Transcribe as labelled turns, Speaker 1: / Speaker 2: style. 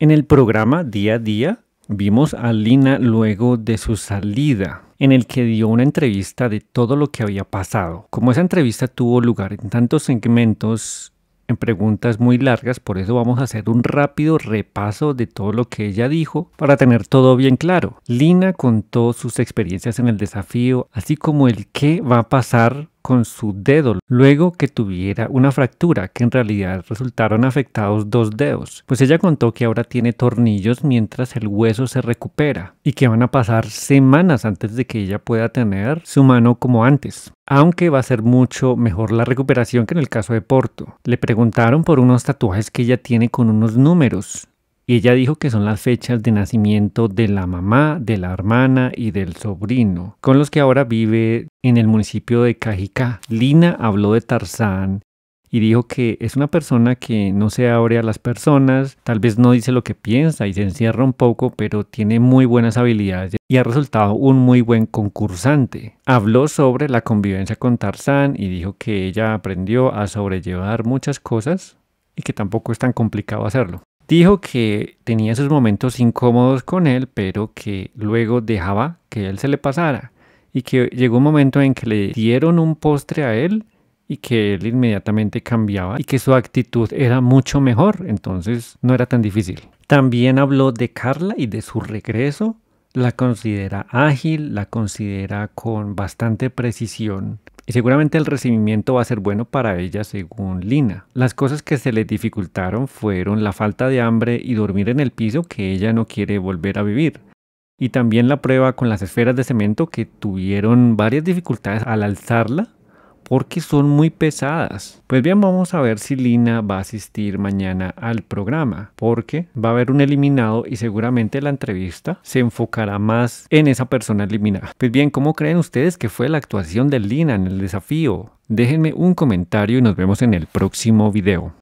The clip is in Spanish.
Speaker 1: En el programa Día a Día vimos a Lina luego de su salida, en el que dio una entrevista de todo lo que había pasado. Como esa entrevista tuvo lugar en tantos segmentos, en preguntas muy largas, por eso vamos a hacer un rápido repaso de todo lo que ella dijo para tener todo bien claro. Lina contó sus experiencias en el desafío, así como el qué va a pasar con su dedo luego que tuviera una fractura que en realidad resultaron afectados dos dedos, pues ella contó que ahora tiene tornillos mientras el hueso se recupera y que van a pasar semanas antes de que ella pueda tener su mano como antes aunque va a ser mucho mejor la recuperación que en el caso de Porto. Le preguntaron por unos tatuajes que ella tiene con unos números y ella dijo que son las fechas de nacimiento de la mamá, de la hermana y del sobrino, con los que ahora vive en el municipio de Cajicá. Lina habló de Tarzán y dijo que es una persona que no se abre a las personas, tal vez no dice lo que piensa y se encierra un poco, pero tiene muy buenas habilidades y ha resultado un muy buen concursante. Habló sobre la convivencia con Tarzán y dijo que ella aprendió a sobrellevar muchas cosas y que tampoco es tan complicado hacerlo. Dijo que tenía esos momentos incómodos con él, pero que luego dejaba que él se le pasara y que llegó un momento en que le dieron un postre a él y que él inmediatamente cambiaba y que su actitud era mucho mejor, entonces no era tan difícil. También habló de Carla y de su regreso, la considera ágil, la considera con bastante precisión y seguramente el recibimiento va a ser bueno para ella según Lina. Las cosas que se le dificultaron fueron la falta de hambre y dormir en el piso que ella no quiere volver a vivir. Y también la prueba con las esferas de cemento que tuvieron varias dificultades al alzarla porque son muy pesadas. Pues bien, vamos a ver si Lina va a asistir mañana al programa, porque va a haber un eliminado y seguramente la entrevista se enfocará más en esa persona eliminada. Pues bien, ¿cómo creen ustedes que fue la actuación de Lina en el desafío? Déjenme un comentario y nos vemos en el próximo video.